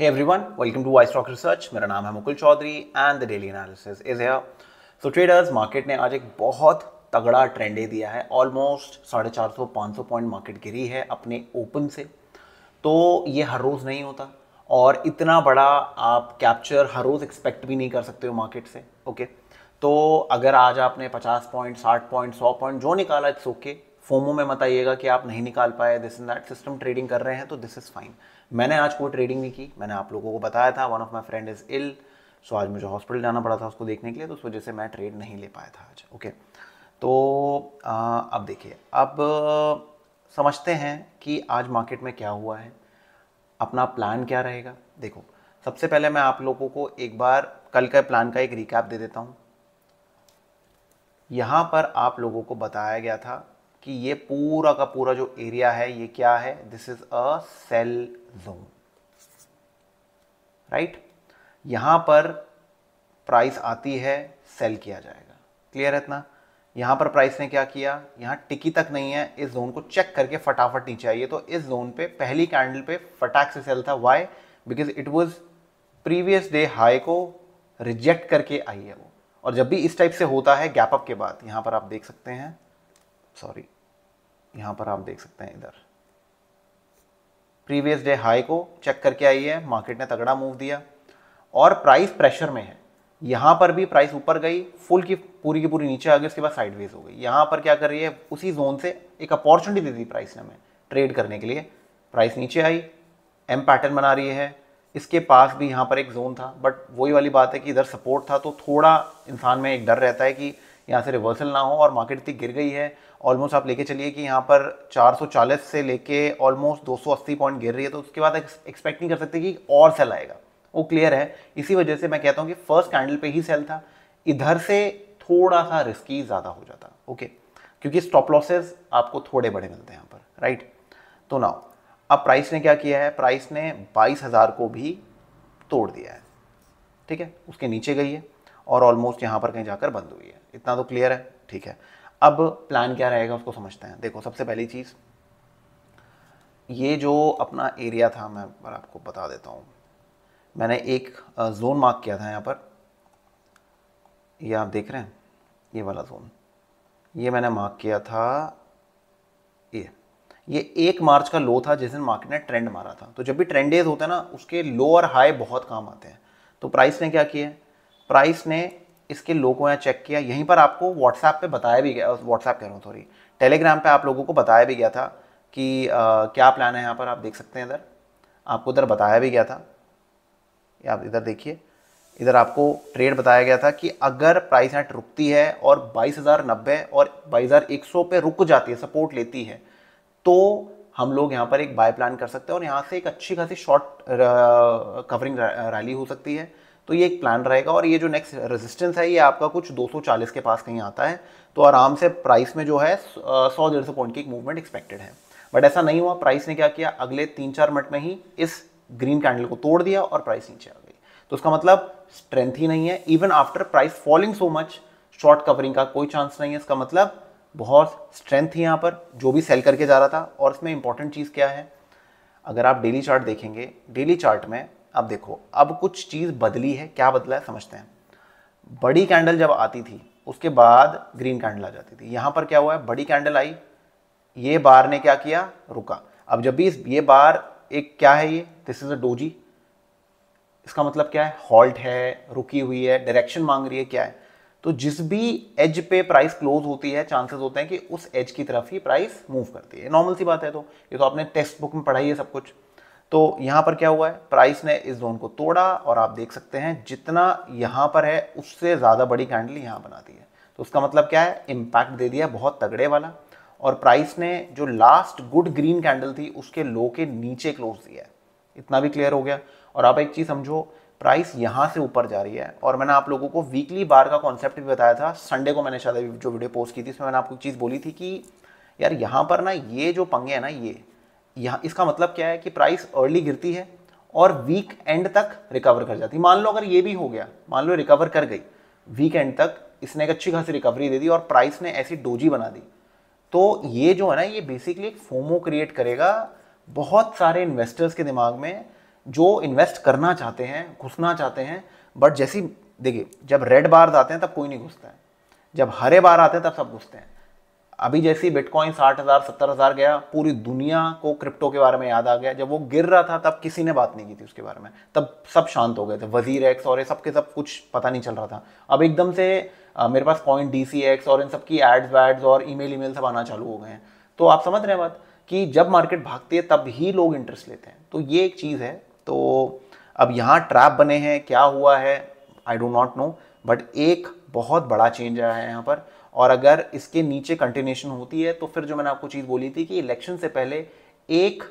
Hey everyone, welcome to iStock Research. मेरा नाम है Mukul Chaudhary and the daily analysis is here. So traders market ने आज एक बहुत तगड़ा ट्रेंड दिया है ऑलमोस्ट साढ़े चार सौ पाँच सौ पॉइंट मार्केट गिरी है अपने ओपन से तो ये हर रोज़ नहीं होता और इतना बड़ा आप कैप्चर हर रोज़ एक्सपेक्ट भी नहीं कर सकते हो मार्केट से ओके okay? तो अगर आज आपने 50 पॉइंट 60 पॉइंट 100 पॉइंट जो निकाला इट्स ओके okay, फोमो में मत आइएगा कि आप नहीं निकाल पाए this in that system trading कर रहे हैं तो दिस इज़ फाइन मैंने आज कोई ट्रेडिंग नहीं की मैंने आप लोगों को बताया था one of my friend is ill so आज मुझे हॉस्पिटल जाना पड़ा था उसको देखने के लिए तो उस वजह से मैं ट्रेड नहीं ले पाया था आज ओके तो आ, अब देखिए अब समझते हैं कि आज मार्केट में क्या हुआ है अपना प्लान क्या रहेगा देखो सबसे पहले मैं आप लोगों को एक बार कल का प्लान का एक रिकैप दे देता हूँ यहाँ पर आप लोगों को बताया गया था कि ये पूरा का पूरा जो एरिया है ये क्या है this is a sell zone right यहां पर प्राइस आती है सेल किया जाएगा क्लियर है इतना यहां पर प्राइस ने क्या किया यहां टिकी तक नहीं है इस जोन को चेक करके फटाफट नीचे आइए तो इस जोन पे पहली कैंडल पे फटाक से सेल था why because it was previous day high को रिजेक्ट करके आई है वो और जब भी इस टाइप से होता है गैप अप के बाद यहां पर आप देख सकते हैं सॉरी यहाँ पर आप देख सकते हैं इधर प्रीवियस डे हाई को चेक करके आई है मार्केट ने तगड़ा मूव दिया और प्राइस प्रेशर में है यहाँ पर भी प्राइस ऊपर गई फुल की पूरी की पूरी नीचे आ गई उसके बाद साइडवेज हो गई यहाँ पर क्या कर रही है उसी जोन से एक अपॉर्चुनिटी दे दी प्राइस ने हमें ट्रेड करने के लिए प्राइस नीचे आई एम पैटर्न बना रही है इसके पास भी यहाँ पर एक जोन था बट वही वाली बात है कि इधर सपोर्ट था तो थोड़ा इंसान में एक डर रहता है कि यहाँ से रिवर्सल ना हो और मार्केट इतनी गिर गई है ऑलमोस्ट आप लेके चलिए कि यहाँ पर 440 से लेके ऑलमोस्ट 280 पॉइंट गिर रही है तो उसके बाद एक्सपेक्ट नहीं कर सकते कि और सेल आएगा वो क्लियर है इसी वजह से मैं कहता हूँ कि फर्स्ट कैंडल पे ही सेल था इधर से थोड़ा सा रिस्की ज़्यादा हो जाता ओके क्योंकि स्टॉप लॉसेज आपको थोड़े बड़े मिलते हैं यहाँ पर राइट तो ना अब प्राइस ने क्या किया है प्राइस ने बाईस हज़ार को भी तोड़ दिया है ठीक है उसके नीचे गई है और ऑलमोस्ट यहाँ पर कहीं जाकर बंद हुई है इतना तो क्लियर है ठीक है अब प्लान क्या रहेगा उसको समझते हैं देखो सबसे पहली चीज़ ये जो अपना एरिया था मैं आपको बता देता हूँ मैंने एक जोन मार्क किया था यहाँ पर ये आप देख रहे हैं ये वाला जोन ये मैंने मार्क किया था ये ये एक मार्च का लो था जिस दिन मार्केट ने ट्रेंड मारा था तो जब भी ट्रेंड डेज होते हैं ना उसके लो और हाई बहुत काम आते हैं तो प्राइस ने क्या किया प्राइस ने इसके लोगों ने चेक किया यहीं पर आपको व्हाट्सएप पे बताया भी गया व्हाट्सएप कह रहा हूँ थोड़ी टेलीग्राम पे आप लोगों को बताया भी गया था कि आ, क्या प्लान है यहाँ पर आप देख सकते हैं इधर आपको इधर बताया भी गया था आप इधर देखिए इधर आपको ट्रेड बताया गया था कि अगर प्राइस एट रुकती है और बाईस हज़ार नब्बे और बाईस हज़ार एक सौ पे रुक जाती है सपोर्ट लेती है तो हम लोग यहाँ पर एक बाय प्लान कर सकते हैं और यहाँ से एक अच्छी खासी शॉर्ट कवरिंग रैली हो सकती है तो ये एक प्लान रहेगा और ये जो नेक्स्ट रेजिस्टेंस है ये आपका कुछ 240 के पास कहीं आता है तो आराम से प्राइस में जो है सौ डेढ़ सौ पॉइंट की एक मूवमेंट एक्सपेक्टेड है बट ऐसा नहीं हुआ प्राइस ने क्या किया अगले तीन चार मिनट में ही इस ग्रीन कैंडल को तोड़ दिया और प्राइस नीचे आ गई तो उसका मतलब स्ट्रेंथ ही नहीं है even after price falling so much short covering का कोई चांस नहीं है इसका मतलब बहुत स्ट्रेंथ थी यहाँ पर जो भी सेल करके जा रहा था और इसमें इंपॉर्टेंट चीज़ क्या है अगर आप डेली चार्ट देखेंगे डेली चार्ट में अब देखो अब कुछ चीज़ बदली है क्या बदला है समझते हैं बड़ी कैंडल जब आती थी उसके बाद ग्रीन कैंडल आ जाती थी यहां पर क्या हुआ है बड़ी कैंडल आई ये बार ने क्या किया रुका अब जब भी इस ये बार एक क्या है ये दिस इज़ अ डोजी इसका मतलब क्या है हॉल्ट है रुकी हुई है डायरेक्शन मांग रही है क्या है तो जिस भी एज पे प्राइस क्लोज होती है चांसेस होते हैं कि उस एज की तरफ ही प्राइस मूव करती है नॉर्मल सी बात है तो ये तो आपने टेक्स्ट बुक में पढ़ाई है सब कुछ तो यहाँ पर क्या हुआ है प्राइस ने इस जोन को तोड़ा और आप देख सकते हैं जितना यहाँ पर है उससे ज़्यादा बड़ी कैंडल यहाँ बना दी है तो उसका मतलब क्या है इम्पैक्ट दे दिया बहुत तगड़े वाला और प्राइस ने जो लास्ट गुड ग्रीन कैंडल थी उसके लो के नीचे क्लोज दिया है इतना भी क्लियर हो गया और आप एक चीज़ समझो प्राइस यहाँ से ऊपर जा रही है और मैंने आप लोगों को वीकली बार का कॉन्सेप्ट भी बताया था संडे को मैंने शायद जो वीडियो पोस्ट की थी उसमें मैंने आपको एक चीज़ बोली थी कि यार यहाँ पर ना ये जो पंगे हैं ना ये यहाँ इसका मतलब क्या है कि प्राइस अर्ली गिरती है और वीक एंड तक रिकवर कर जाती मान लो अगर ये भी हो गया मान लो रिकवर कर गई वीक एंड तक इसने एक अच्छी खासी रिकवरी दे दी और प्राइस ने ऐसी डोजी बना दी तो ये जो है ना ये बेसिकली एक फोमो क्रिएट करेगा बहुत सारे इन्वेस्टर्स के दिमाग में जो इन्वेस्ट करना चाहते हैं घुसना चाहते हैं बट जैसी देखिए जब रेड बार्स आते हैं तब कोई नहीं घुसता है जब हरे बार आते हैं तब सब घुसते हैं अभी जैसे ही बिटकॉइन साठ हज़ार सत्तर हज़ार गया पूरी दुनिया को क्रिप्टो के बारे में याद आ गया जब वो गिर रहा था तब किसी ने बात नहीं की थी उसके बारे में तब सब शांत हो गए थे वजीर एक्स और ये सब के सब कुछ पता नहीं चल रहा था अब एकदम से आ, मेरे पास कॉइन डी सी एक्स और इन सब की एड्स वैड्स और ई ईमेल सब आना चालू हो गए हैं तो आप समझ रहे हैं बात कि जब मार्केट भागती है तब ही लोग इंटरेस्ट लेते हैं तो ये एक चीज़ है तो अब यहाँ ट्रैप बने हैं क्या हुआ है I do not know but एक बहुत बड़ा चेंज आया है यहाँ पर और अगर इसके नीचे कंटिन्यूशन होती है तो फिर जो मैंने आपको चीज़ बोली थी कि इलेक्शन से पहले एक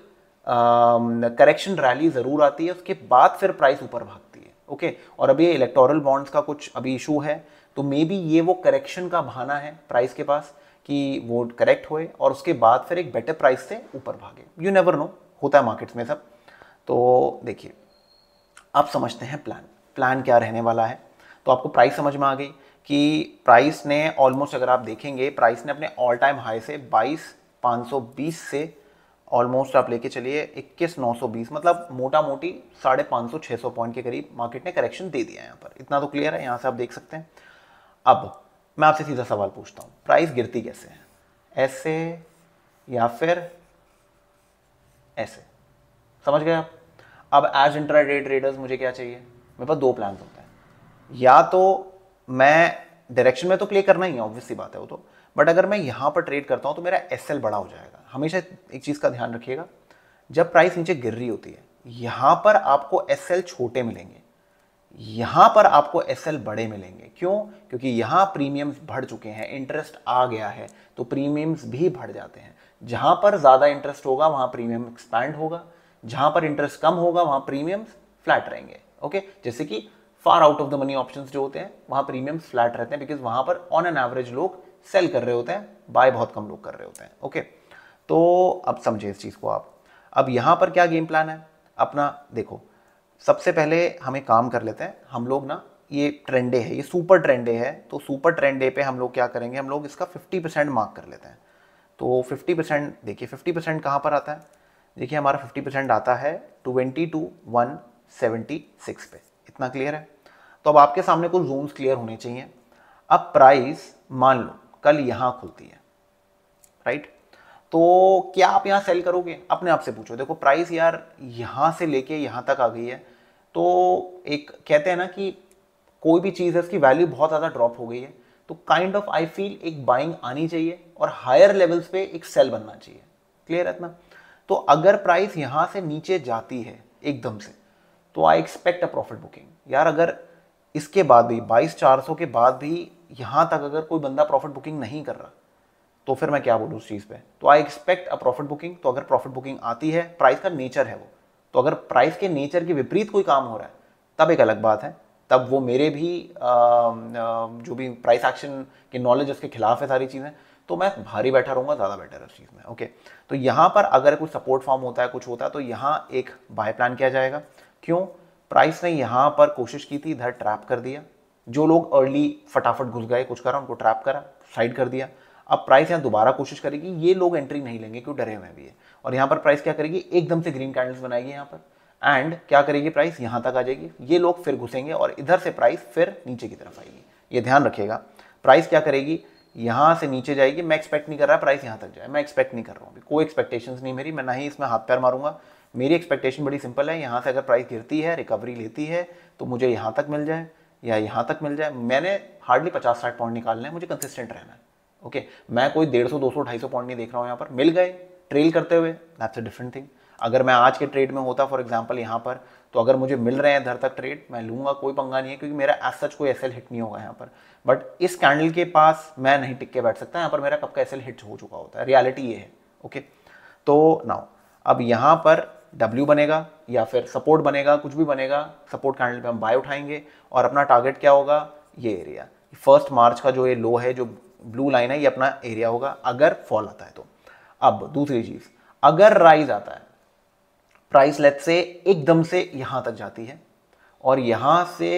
करेक्शन रैली ज़रूर आती है उसके बाद फिर प्राइस ऊपर भागती है ओके और अभी इलेक्टोरल बॉन्ड्स का कुछ अभी इशू है तो मे बी ये वो करेक्शन का बहाना है प्राइस के पास कि वो करेक्ट होए और उसके बाद फिर एक बेटर प्राइस से ऊपर भागे यू नेवर नो होता है मार्केट्स में सब तो देखिए अब समझते हैं प्लान प्लान क्या रहने वाला है तो आपको प्राइस समझ में आ गई कि प्राइस ने ऑलमोस्ट अगर आप देखेंगे प्राइस ने अपने ऑल टाइम हाई से बाईस से ऑलमोस्ट आप लेके चलिए इक्कीस नौ सौ बीस मतलब मोटा मोटी साढ़े पाँच सौ छः सौ पॉइंट के करीब मार्केट ने करेक्शन दे दिया है यहाँ पर इतना तो क्लियर है यहाँ से आप देख सकते हैं अब मैं आपसे सीधा सवाल पूछता हूँ प्राइस गिरती कैसे है ऐसे या फिर ऐसे समझ गए आप अब एज इंटर ट्रेडर्स मुझे क्या चाहिए मेरे पास दो प्लान होते हैं या तो मैं डायरेक्शन में तो प्ले करना ही है ऑब्वियसली बात है वो तो बट अगर मैं यहाँ पर ट्रेड करता हूँ तो मेरा एस बड़ा हो जाएगा हमेशा एक चीज़ का ध्यान रखिएगा जब प्राइस नीचे गिर रही होती है यहाँ पर आपको एस छोटे मिलेंगे यहाँ पर आपको एस बड़े मिलेंगे क्यों क्योंकि यहाँ प्रीमियम्स बढ़ चुके हैं इंटरेस्ट आ गया है तो प्रीमियम्स भी बढ़ जाते हैं जहाँ पर ज़्यादा इंटरेस्ट होगा वहाँ प्रीमियम एक्सपैंड होगा जहाँ पर इंटरेस्ट कम होगा वहाँ प्रीमियम्स फ्लैट रहेंगे ओके जैसे कि far out of the money option जो होते हैं वहाँ प्रीमियम फ्लैट रहते हैं बिकॉज वहाँ पर ऑन एन एवरेज लोग सेल कर रहे होते हैं बाय बहुत कम लोग कर रहे होते हैं ओके तो अब समझे इस चीज़ को आप अब यहाँ पर क्या गेम प्लान है अपना देखो सबसे पहले हमें काम कर लेते हैं हम लोग ना ये ट्रेंडे है ये सुपर ट्रेंडे है तो सुपर ट्रेंडे पे हम लोग क्या करेंगे हम लोग इसका 50 परसेंट मार्क कर लेते हैं तो 50 परसेंट देखिए 50 परसेंट कहाँ पर आता है देखिए हमारा 50 परसेंट आता है twenty two one seventy six पे इतना क्लियर है तो अब आपके सामने कुछ जोन्स क्लियर होने चाहिए अब प्राइस मान लो कल यहाँ खुलती है राइट तो क्या आप यहाँ सेल करोगे अपने आप से पूछो देखो प्राइस यार यहाँ से लेके यहाँ तक आ गई है तो एक कहते हैं ना कि कोई भी चीज़ है उसकी वैल्यू बहुत ज़्यादा ड्रॉप हो गई है तो काइंड ऑफ आई फील एक बाइंग आनी चाहिए और हायर लेवल्स पे एक सेल बनना चाहिए क्लियर है इतना तो अगर प्राइस यहाँ से नीचे जाती है एकदम से तो I expect a profit booking यार अगर इसके बाद भी बाईस चार सौ के बाद भी यहाँ तक अगर कोई बंदा प्रॉफिट बुकिंग नहीं कर रहा तो फिर मैं क्या बोलूँ उस चीज़ पे तो I expect a profit booking तो अगर प्रॉफिट बुकिंग आती है प्राइस का नेचर है वो तो अगर प्राइस के नेचर के विपरीत कोई काम हो रहा है तब एक अलग बात है तब वो मेरे भी आ, जो भी प्राइस एक्शन के नॉलेज उसके खिलाफ है सारी चीज़ें तो मैं भारी बैठा रहूँगा ज़्यादा बेटर है उस चीज़ में ओके तो यहाँ पर अगर कुछ सपोर्ट फॉर्म होता है कुछ होता है तो यहाँ एक बाय प्लान किया जाएगा क्यों प्राइस ने यहाँ पर कोशिश की थी इधर ट्रैप कर दिया जो लोग अर्ली फटाफट घुस गए कुछ करा उनको ट्रैप करा साइड कर दिया अब प्राइस यहाँ दोबारा कोशिश करेगी ये लोग एंट्री नहीं लेंगे क्यों डरे हुए भी है और यहाँ पर प्राइस क्या करेगी एकदम से ग्रीन कैंडल्स बनाएगी यहाँ पर एंड क्या करेगी प्राइस यहाँ तक आ जाएगी ये लोग फिर घुसेंगे और इधर से प्राइस फिर नीचे की तरफ आएगी ये ध्यान रखिएगा प्राइस क्या करेगी यहाँ से नीचे जाएगी मैं एक्सपेक्ट नहीं कर रहा प्राइस यहाँ तक जाए मैं एक्सपेक्ट नहीं कर रहा हूँ कोई एक्सपेक्टेशन नहीं मेरी मैं ना ही इसमें हाथ पैर मारूंगा मेरी एक्सपेक्टेशन बड़ी सिंपल है यहाँ से अगर प्राइस गिरती है रिकवरी लेती है तो मुझे यहाँ तक मिल जाए या यहाँ तक मिल जाए मैंने हार्डली पचास साठ पाउंड निकालना है मुझे कंसिस्टेंट रहना है ओके मैं कोई डेढ़ सौ दो सौ ढाई सौ पाउंड नहीं देख रहा हूँ यहाँ पर मिल गए ट्रेल करते हुए दैट्स अ डिफरेंट थिंग अगर मैं आज के ट्रेड में होता फॉर एग्जाम्पल यहाँ पर तो अगर मुझे मिल रहे हैं इधर तक ट्रेड मैं लूँगा कोई पंगा नहीं है क्योंकि मेरा एज सच कोई एस हिट नहीं होगा यहाँ पर बट इस कैंडल के पास मैं नहीं टिक के बैठ सकता यहाँ पर मेरा कब का एस हिट हो चुका होता है रियलिटी ये है ओके तो नाउ अब यहाँ पर W बनेगा या फिर सपोर्ट बनेगा कुछ भी बनेगा सपोर्ट कैंडल पे हम बाय उठाएंगे और अपना टारगेट क्या होगा ये एरिया फर्स्ट मार्च का जो ये लो है जो ब्लू लाइन है ये अपना एरिया होगा अगर फॉल आता है तो अब दूसरी चीज अगर राइज आता है प्राइस लेट से एकदम से यहां तक जाती है और यहां से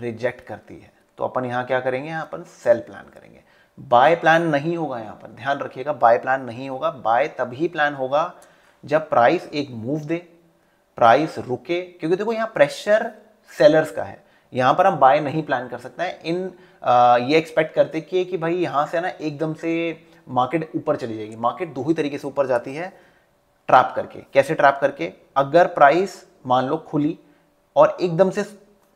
रिजेक्ट करती है तो अपन यहां क्या करेंगे यहां अपन सेल प्लान करेंगे बाय प्लान नहीं होगा यहां पर ध्यान रखिएगा बाय प्लान नहीं होगा बाय तभी प्लान होगा जब प्राइस एक मूव दे प्राइस रुके क्योंकि देखो यहाँ प्रेशर सेलर्स का है यहाँ पर हम बाय नहीं प्लान कर सकते हैं इन आ, ये एक्सपेक्ट करते कि कि भाई यहाँ से ना एकदम से मार्केट ऊपर चली जाएगी मार्केट दो ही तरीके से ऊपर जाती है ट्रैप करके कैसे ट्रैप करके अगर प्राइस मान लो खुली और एकदम से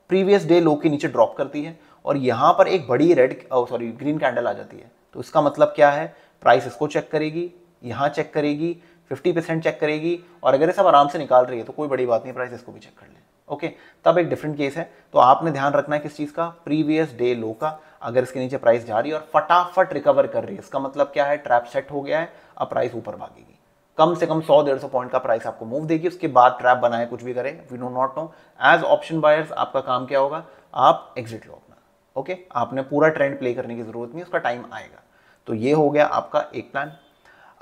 प्रीवियस डे लो के नीचे ड्रॉप करती है और यहाँ पर एक बड़ी रेड सॉरी ग्रीन कैंडल आ जाती है तो इसका मतलब क्या है प्राइस इसको चेक करेगी यहाँ चेक करेगी फिफ्टी परसेंट चेक करेगी और अगर ये सब आराम से निकाल रही है तो कोई बड़ी बात नहीं प्राइस इसको भी चेक कर लें ओके तब एक डिफरेंट केस है तो आपने ध्यान रखना है किस चीज़ का प्रीवियस डे लो का अगर इसके नीचे प्राइस जा रही है और फटाफट रिकवर कर रही है इसका मतलब क्या है ट्रैप सेट हो गया है अब प्राइस ऊपर भागेगी कम से कम सौ डेढ़ सौ पॉइंट का प्राइस आपको मूव देगी उसके बाद ट्रैप बनाए कुछ भी करें we do not know as option buyers आपका काम क्या होगा आप एग्जिट लो अपना ओके आपने पूरा ट्रेंड प्ले करने की जरूरत नहीं उसका टाइम आएगा तो ये हो गया आपका एक प्लान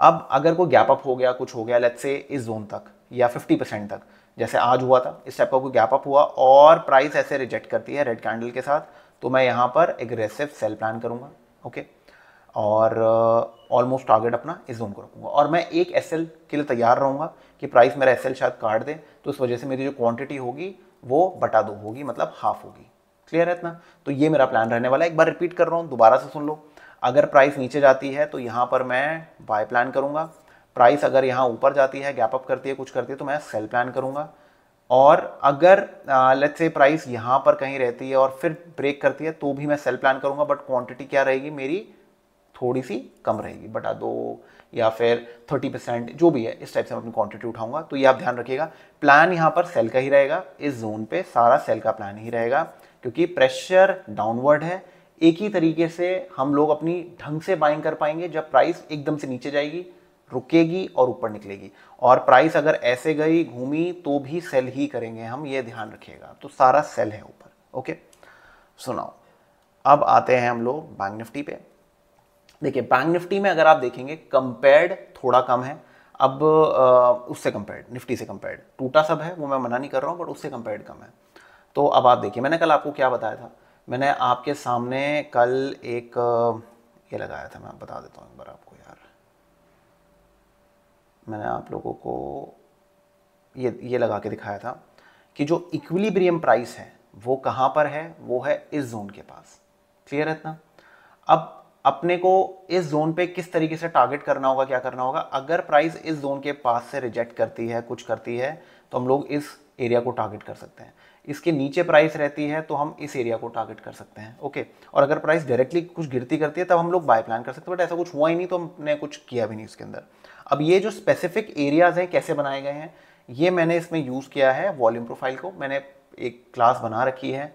अब अगर कोई गैप अप हो गया कुछ हो गया लेट से इस जोन तक या 50 परसेंट तक जैसे आज हुआ था इस टाइप का कोई गैप अप हुआ और प्राइस ऐसे रिजेक्ट करती है रेड कैंडल के साथ तो मैं यहाँ पर एग्रेसिव सेल प्लान करूँगा ओके और ऑलमोस्ट uh, टारगेट अपना इस जोन को रखूँगा और मैं एक एस के लिए तैयार रहूँगा कि प्राइस मेरा एस शायद काट दे तो उस वजह से मेरी जो क्वान्टिटी होगी वो बटा दो होगी मतलब हाफ होगी क्लियर है इतना तो ये मेरा प्लान रहने वाला है एक बार रिपीट कर रहा हूँ दोबारा से सुन लो अगर प्राइस नीचे जाती है तो यहाँ पर मैं बाय प्लान करूँगा प्राइस अगर यहाँ ऊपर जाती है गैप अप करती है कुछ करती है तो मैं सेल प्लान करूँगा और अगर लेट्स से प्राइस यहाँ पर कहीं रहती है और फिर ब्रेक करती है तो भी मैं सेल प्लान करूँगा बट क्वांटिटी क्या रहेगी मेरी थोड़ी सी कम रहेगी बटा दो या फिर 30 परसेंट जो भी है इस टाइप से मैं अपनी क्वांटिटी उठाऊंगा तो ये आप ध्यान रखिएगा प्लान यहाँ पर सेल का ही रहेगा इस जोन पे सारा सेल का प्लान ही रहेगा क्योंकि प्रेशर डाउनवर्ड है एक ही तरीके से हम लोग अपनी ढंग से बाइंग कर पाएंगे जब प्राइस एकदम से नीचे जाएगी रुकेगी और ऊपर निकलेगी और प्राइस अगर ऐसे गई घूमी तो भी सेल ही करेंगे हम ये ध्यान रखिएगा तो सारा सेल है ऊपर ओके सुनाओ अब आते हैं हम लोग बैंक निफ्टी पे देखिए बैंक निफ्टी में अगर आप देखेंगे कंपेयर्ड थोड़ा कम है अब उससे कंपेयर्ड निफ्टी से कंपेयर्ड टूटा सब है वो मैं मना नहीं कर रहा हूँ बट उससे कंपेयर्ड कम है तो अब आप देखिए मैंने कल आपको क्या बताया था मैंने आपके सामने कल एक ये लगाया था मैं बता देता हूँ एक बार आपको यार मैंने आप लोगों को ये ये लगा के दिखाया था कि जो इक्विलिब्रियम प्राइस है वो कहाँ पर है वो है इस जोन के पास क्लियर है इतना अब अपने को इस जोन पे किस तरीके से टारगेट करना होगा क्या करना होगा अगर प्राइस इस जोन के पास से रिजेक्ट करती है कुछ करती है तो हम लोग इस एरिया को टारगेट कर सकते हैं इसके नीचे प्राइस रहती है तो हम इस एरिया को टारगेट कर सकते हैं ओके और अगर प्राइस डायरेक्टली कुछ गिरती करती है तब हम लोग बाय प्लान कर सकते हैं बट ऐसा कुछ हुआ ही नहीं तो हमने कुछ किया भी नहीं इसके अंदर अब ये जो स्पेसिफिक एरियाज़ हैं कैसे बनाए गए हैं ये मैंने इसमें यूज़ किया है वॉल्यूम प्रोफाइल को मैंने एक क्लास बना रखी है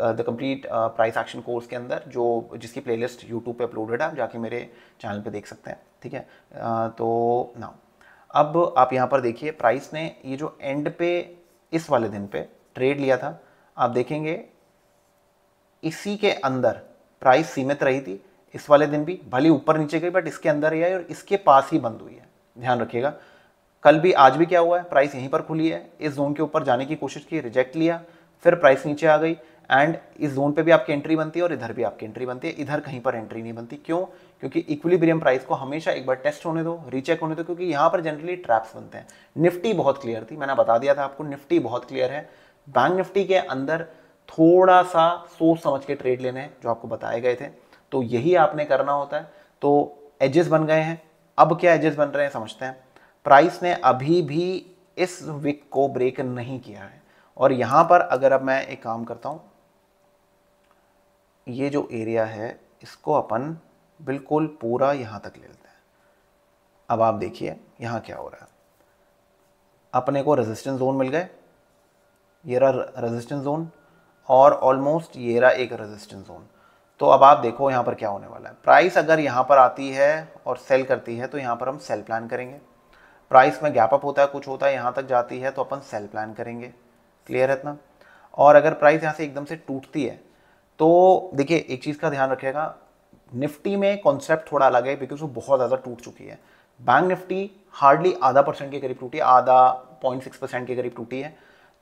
the complete price action course के अंदर जो जिसकी प्लेलिस्ट यूट्यूब पे अपलोडेड है आप जाके मेरे चैनल पे देख सकते हैं ठीक है uh, तो ना अब आप यहाँ पर देखिए प्राइस ने ये जो एंड पे इस वाले दिन पे ट्रेड लिया था आप देखेंगे इसी के अंदर प्राइस सीमित रही थी इस वाले दिन भी भले ऊपर नीचे गई बट इसके अंदर ही आई और इसके पास ही बंद हुई है ध्यान रखिएगा कल भी आज भी क्या हुआ है प्राइस यहीं पर खुली है इस जोन के ऊपर जाने की कोशिश की रिजेक्ट लिया फिर प्राइस नीचे आ गई एंड इस जोन पे भी आपकी एंट्री बनती है और इधर भी आपकी एंट्री बनती है इधर कहीं पर एंट्री नहीं बनती क्यों क्योंकि इक्विलिब्रियम प्राइस को हमेशा एक बार टेस्ट होने दो रीचेक होने दो क्योंकि यहाँ पर जनरली ट्रैप्स बनते हैं निफ्टी बहुत क्लियर थी मैंने बता दिया था आपको निफ्टी बहुत क्लियर है बैंक निफ्टी के अंदर थोड़ा सा सोच समझ के ट्रेड लेने हैं जो आपको बताए गए थे तो यही आपने करना होता है तो एजेस बन गए हैं अब क्या एजेस बन रहे हैं समझते हैं प्राइस ने अभी भी इस विक को ब्रेक नहीं किया है और यहां पर अगर अब मैं एक काम करता हूं ये जो एरिया है इसको अपन बिल्कुल पूरा यहाँ तक ले लेते हैं अब आप देखिए यहाँ क्या हो रहा है अपने को रेजिस्टेंस जोन मिल गए ये रहा रेजिस्टेंस जोन और ऑलमोस्ट ये रहा एक रेजिस्टेंस जोन तो अब आप देखो यहाँ पर क्या होने वाला है प्राइस अगर यहाँ पर आती है और सेल करती है तो यहाँ पर हम सेल प्लान करेंगे प्राइस में गैप अप होता है कुछ होता है यहाँ तक जाती है तो अपन सेल प्लान करेंगे क्लियर है इतना और अगर प्राइस यहाँ से एकदम से टूटती है तो देखिए एक चीज़ का ध्यान रखिएगा निफ्टी में कॉन्सेप्ट थोड़ा अलग है बिकॉज वो बहुत ज़्यादा टूट चुकी है बैंक निफ्टी हार्डली आधा परसेंट के करीब टूटी है आधा पॉइंट सिक्स परसेंट के करीब टूटी है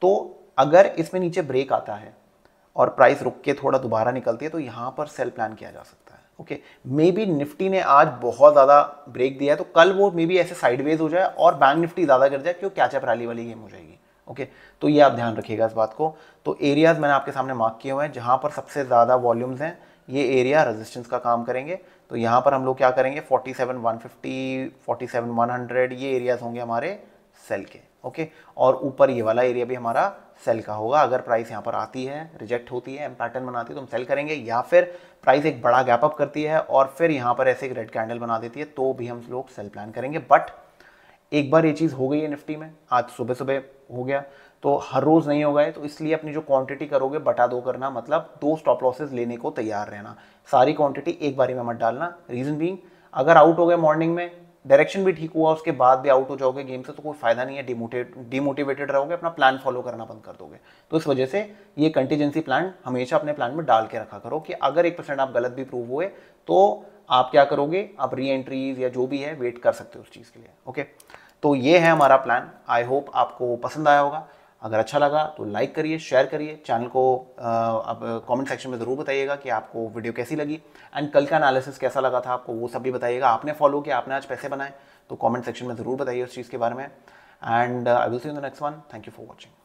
तो अगर इसमें नीचे ब्रेक आता है और प्राइस रुक के थोड़ा दोबारा निकलती है तो यहाँ पर सेल प्लान किया जा सकता है ओके मे बी निफ्टी ने आज बहुत ज़्यादा ब्रेक दिया है तो कल वो मे बी ऐसे साइडवेज हो जाए और बैंक निफ्टी ज़्यादा गिर जाए क्यों कैचअप रैली वाली गेम हो जाएगी ओके okay, तो ये आप ध्यान रखिएगा इस बात को तो एरियाज मैंने आपके सामने मार्क किए हुए हैं जहां पर सबसे ज़्यादा वॉल्यूम्स हैं ये एरिया रेजिस्टेंस का काम करेंगे तो यहाँ पर हम लोग क्या करेंगे 47 150 47 ये एरियाज होंगे हमारे सेल के ओके और ऊपर ये वाला एरिया भी हमारा सेल का होगा अगर प्राइस यहाँ पर आती है रिजेक्ट होती है एम पैटर्न बनाती है तो हम सेल करेंगे या फिर प्राइस एक बड़ा गैप अप करती है और फिर यहाँ पर ऐसे एक रेड कैंडल बना देती है तो भी हम लोग सेल प्लान करेंगे बट एक बार ये चीज़ हो गई है निफ्टी में आज सुबह सुबह हो गया तो हर रोज़ नहीं होगा तो इसलिए अपनी जो क्वांटिटी करोगे बटा दो करना मतलब दो स्टॉप लॉसेज लेने को तैयार रहना सारी क्वांटिटी एक बारी में मत डालना रीज़न बींग अगर आउट हो गए मॉर्निंग में डायरेक्शन भी ठीक हुआ उसके बाद भी आउट हो जाओगे गेम से तो कोई फायदा नहीं है डिमोटिवेटेड रहोगे अपना प्लान फॉलो करना बंद कर दोगे तो इस वजह से ये कंटीजेंसी प्लान हमेशा अपने प्लान में डाल के रखा करो कि अगर एक परसेंट आप गलत भी प्रूव हुए तो आप क्या करोगे आप री एंट्रीज या जो भी है वेट कर सकते हो उस चीज़ के लिए ओके तो ये है हमारा प्लान आई होप आपको पसंद आया होगा अगर अच्छा लगा तो लाइक करिए शेयर करिए चैनल को आप कमेंट सेक्शन में ज़रूर बताइएगा कि आपको वीडियो कैसी लगी एंड कल का एनालिसिस कैसा लगा था आपको वो सब भी बताइएगा आपने फॉलो किया आपने आज पैसे बनाए तो कमेंट सेक्शन में ज़रूर बताइए उस चीज़ के बारे में and I will see in the next one thank you for watching